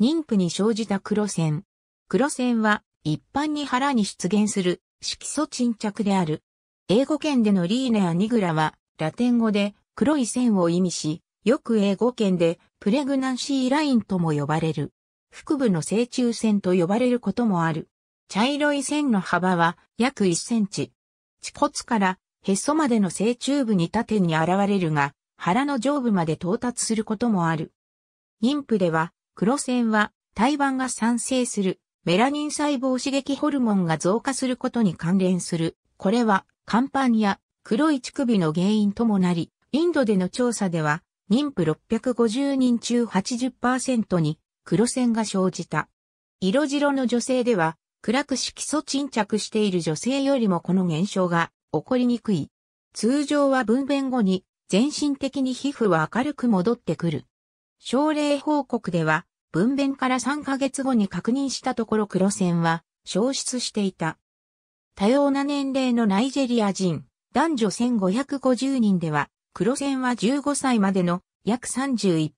妊婦に生じた黒線。黒線は一般に腹に出現する色素沈着である。英語圏でのリーネアニグラはラテン語で黒い線を意味し、よく英語圏でプレグナンシーラインとも呼ばれる。腹部の正中線と呼ばれることもある。茶色い線の幅は約1センチ。地骨からへそまでの正中部に縦に現れるが、腹の上部まで到達することもある。妊婦では黒線は、胎盤が産生する、メラニン細胞刺激ホルモンが増加することに関連する。これは、肝板や黒い乳首の原因ともなり、インドでの調査では、妊婦650人中80%に黒線が生じた。色白の女性では、暗く色素沈着している女性よりもこの現象が起こりにくい。通常は分娩後に全身的に皮膚は明るく戻ってくる。症例報告では分娩から3ヶ月後に確認したところ黒線は消失していた。多様な年齢のナイジェリア人、男女1550人では、黒線は15歳までの約31%、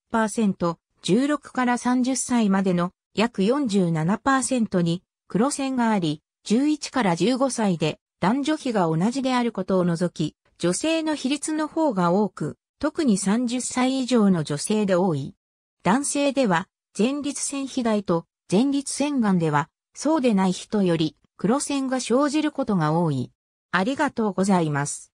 16から30歳までの約47%に黒線があり、11から15歳で男女比が同じであることを除き、女性の比率の方が多く、特に30歳以上の女性で多い。男性では前立腺肥大と前立腺がんでは、そうでない人より黒線が生じることが多い。ありがとうございます。